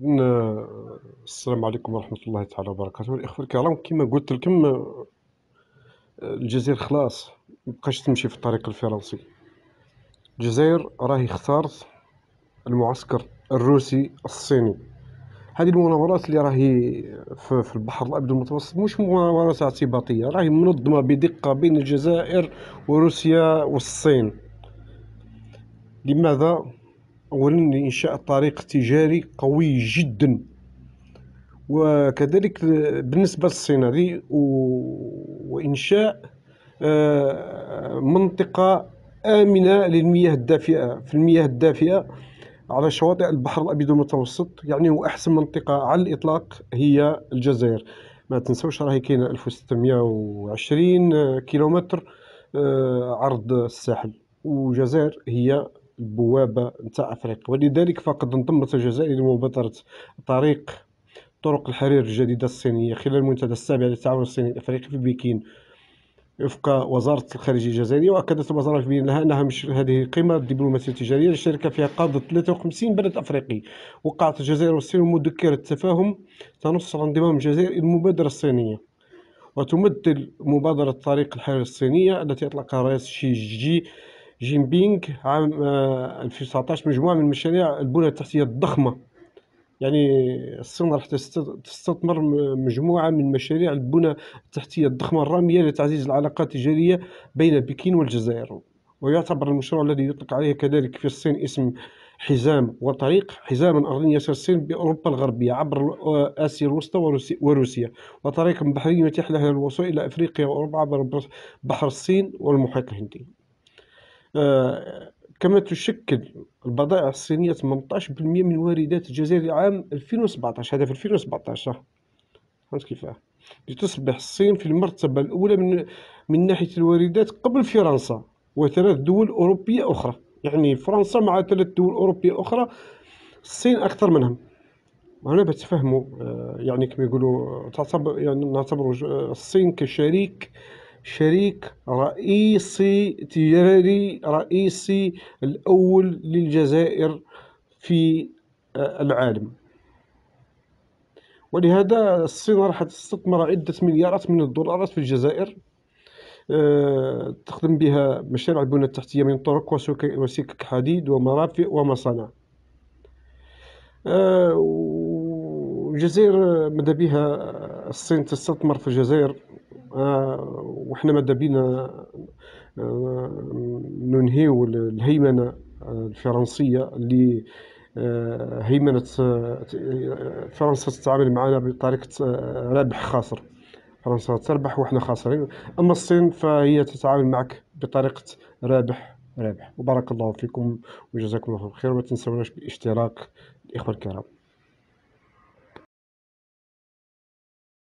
آه، السلام عليكم ورحمة الله تعالى وبركاته الإخوة الكرام كما قلت لكم آه، الجزائر خلاص مبقاش تمشي في الطريق الفرنسي الجزائر راهي اختارت المعسكر الروسي الصيني هذه المناورات اللي راهي في البحر الابيض المتوسط مش مناورات اعتباطيه راهي منظمه بدقه بين الجزائر وروسيا والصين لماذا أولا لإنشاء طريق تجاري قوي جدا وكذلك بالنسبة للصناعي وإنشاء آه، منطقة آمنة للمياه الدافئة في المياه الدافئة على شواطئ البحر الأبيض المتوسط يعني هو أحسن منطقة على الإطلاق هي الجزائر ما تنسوش راهي كاينة 1620 كيلومتر آه، عرض الساحل والجزائر هي البوابة نتاع أفريقيا ولذلك فقد انضمت الجزائر لمبادرة طريق طرق الحرير الجديدة الصينية خلال المنتدى السابع للتعاون الصيني الأفريقي في بكين وفق وزارة الخارجية الجزائرية وأكدت الوزارة في بيانها أنها مش هذه القمة الدبلوماسية التجارية للشركة فيها قادة 53 بلد أفريقي وقعت الجزائر والصين مذكرة تفاهم تنص على انضمام الجزائر إلى المبادرة الصينية وتمثل مبادرة طريق الحرير الصينية التي أطلقها الرئيس شي جي جين بينغ عام 2019 آه، مجموعة من مشاريع البنى التحتية الضخمة يعني الصين راح تستثمر مجموعة من مشاريع البنى التحتية الضخمة الرامية لتعزيز العلاقات التجارية بين بكين والجزائر ويعتبر المشروع الذي يطلق عليه كذلك في الصين اسم حزام وطريق حزام أرضي يسر الصين بأوروبا الغربية عبر آه، آسيا الوسطى وروسيا وطريق بحري يتيح لها الوصول إلى أفريقيا وأوروبا عبر بحر الصين والمحيط الهندي آه، كما تشكل البضائع الصينية 18% من واردات الجزائر عام 2017 هذا في 2017 فهمت كيفاه لتصبح الصين في المرتبة الأولى من من ناحية الواردات قبل فرنسا وثلاث دول أوروبية أخرى يعني فرنسا مع ثلاث دول أوروبية أخرى الصين أكثر منهم هنا بتفهموا آه، يعني كما يقولوا تعتبر يعني نعتبر الصين كشريك شريك رئيسي تجاري رئيسي الأول للجزائر في آه، العالم ولهذا الصين راح تستثمر عدة مليارات من الدولارات في الجزائر آه، تخدم بها مشاريع البنى التحتية من طرق وسكك حديد ومرافئ ومصانع الجزائر آه، ماذا بها الصين تستثمر في الجزائر وحنا ماذا بينا ننهيو الهيمنة الفرنسية اللي آه، هيمنة آه، فرنسا تتعامل معنا بطريقة آه، ربح خاسر فرنسا تربح وحنا خاسرين أما الصين فهي تتعامل معك بطريقة رابح رابح وبارك الله فيكم وجزاكم الله خير وما تنسوناش بالاشتراك الإخوة الكرام